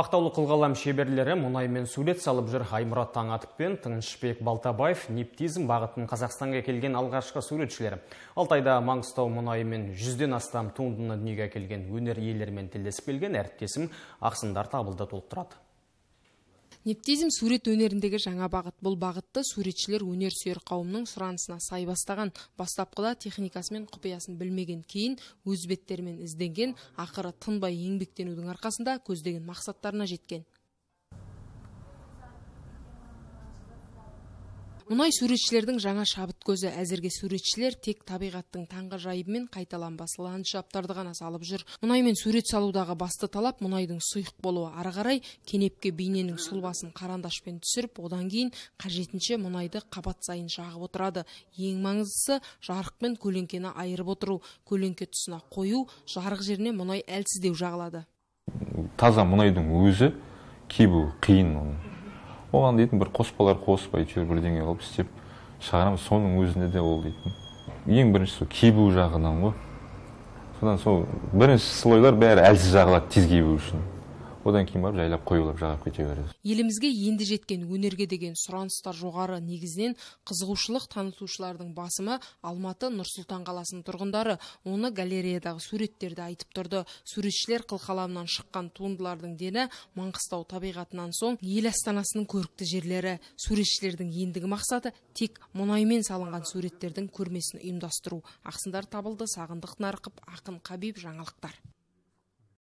ақтаулы қылғалам шеберлері мұнаймен сөйлет салып жүр аймұрат таңатов пен балтабаев нептизм бағытын қазақстанға келген алғашқы суретшілер алтайда маңғыстау мұнайымен жүзден астам туындыны дүниеге келген өнер иелерімен тілдесіп келген әріптесім ақсындар табылды толықтырады нептизм сурет өнеріндегі жаңа бағыт бұл бағытты суретшілер өнер сүйер қауымның сұранысына сай бастаған бастапқыда техникасы мен құпиясын білмеген кейін өз беттерімен ізденген ақыры тынбай еңбектенудің арқасында көздеген мақсаттарына жеткен мұнай суретшілердің жаңа шабыт көзі әзірге суретшілер тек табиғаттың таңғы мен қайталанбас ландшафтарды ғана салып жүр мұнаймен сурет салудағы басты талап мұнайдың сұйық болуы ары кенепке бейненің сұлбасын қарандашпен түсіріп одан кейін қажетінше мұнайды қабат сайын жағып отырады ең маңыздысы жарық пен көлеңкені айырып отыру көлеңке тұсына қою жарық жеріне мұнай әлсіздеу жағылады таза мұнайдың өзі кебу қиын оған дейтін бір қоспалар қосып әйтеуір бірдеңе қылып істеп шығарамыз соның өзінде де ол дейтін ең бірінші сол кебу жағынан ғой содан сол бірінші слойлар бәрі әлсіз жағылады тез кебу үшін одан кейін барып жайлап қойылып жағып кете береді елімізге енді жеткен өнерге деген сұраныстар жоғары негізінен қызығушылық танытушылардың басымы алматы нұр сұлтан қаласының тұрғындары оны галереядағы суреттерді айтып тұрды суретшілер қылқаламынан шыққан туындылардың дені маңғыстау табиғатынан соң ел астанасының көрікті жерлері суретшілердің ендігі мақсаты тек мұнаймен салынған суреттердің көрмесін ұйымдастыру ақсындар табылды сағындық нарқып ақын қабиб жаңалықтар